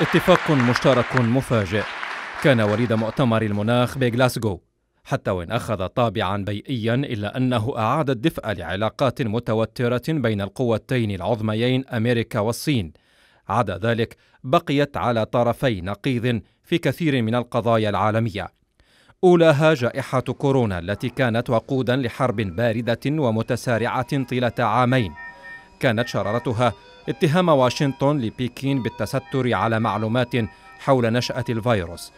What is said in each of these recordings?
اتفاق مشترك مفاجئ كان وليد مؤتمر المناخ بغلاسكو حتى وإن أخذ طابعا بيئيا إلا أنه أعاد الدفء لعلاقات متوترة بين القوتين العظميين أمريكا والصين عدا ذلك بقيت على طرفي نقيض في كثير من القضايا العالمية أولاها جائحة كورونا التي كانت وقودا لحرب باردة ومتسارعة طيلة عامين كانت شرارتها اتهام واشنطن لبكين بالتستر على معلومات حول نشأة الفيروس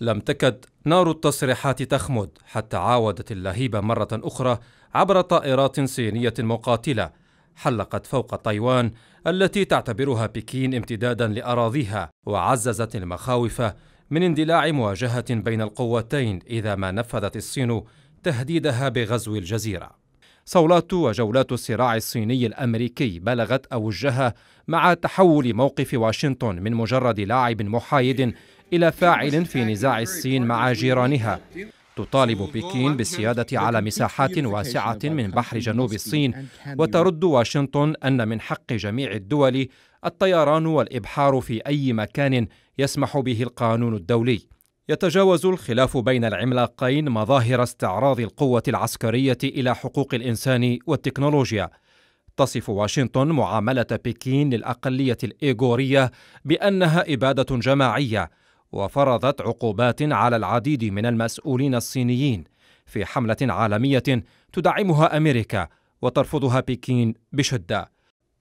لم تكد نار التصريحات تخمد حتى عاودت اللهيبة مرة أخرى عبر طائرات صينية مقاتلة حلقت فوق تايوان التي تعتبرها بكين امتدادا لأراضيها وعززت المخاوف من اندلاع مواجهة بين القوتين إذا ما نفذت الصين تهديدها بغزو الجزيرة صولات وجولات الصراع الصيني الامريكي بلغت اوجها مع تحول موقف واشنطن من مجرد لاعب محايد الى فاعل في نزاع الصين مع جيرانها تطالب بكين بالسيادة على مساحات واسعة من بحر جنوب الصين وترد واشنطن أن من حق جميع الدول الطيران والإبحار في أي مكان يسمح به القانون الدولي يتجاوز الخلاف بين العملاقين مظاهر استعراض القوة العسكرية إلى حقوق الإنسان والتكنولوجيا. تصف واشنطن معاملة بكين للأقلية الإيغورية بأنها إبادة جماعية، وفرضت عقوبات على العديد من المسؤولين الصينيين في حملة عالمية تدعمها أمريكا وترفضها بكين بشدة.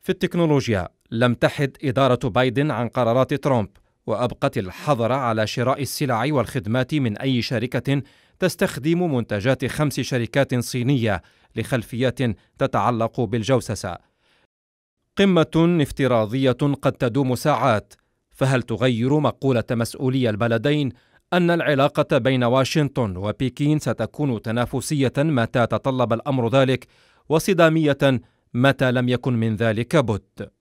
في التكنولوجيا لم تحد إدارة بايدن عن قرارات ترامب وأبقت الحظر على شراء السلع والخدمات من أي شركة تستخدم منتجات خمس شركات صينية لخلفيات تتعلق بالجوسسة. قمة افتراضية قد تدوم ساعات، فهل تغير مقولة مسؤولي البلدين أن العلاقة بين واشنطن وبكين ستكون تنافسية متى تطلب الأمر ذلك وصدامية متى لم يكن من ذلك بد؟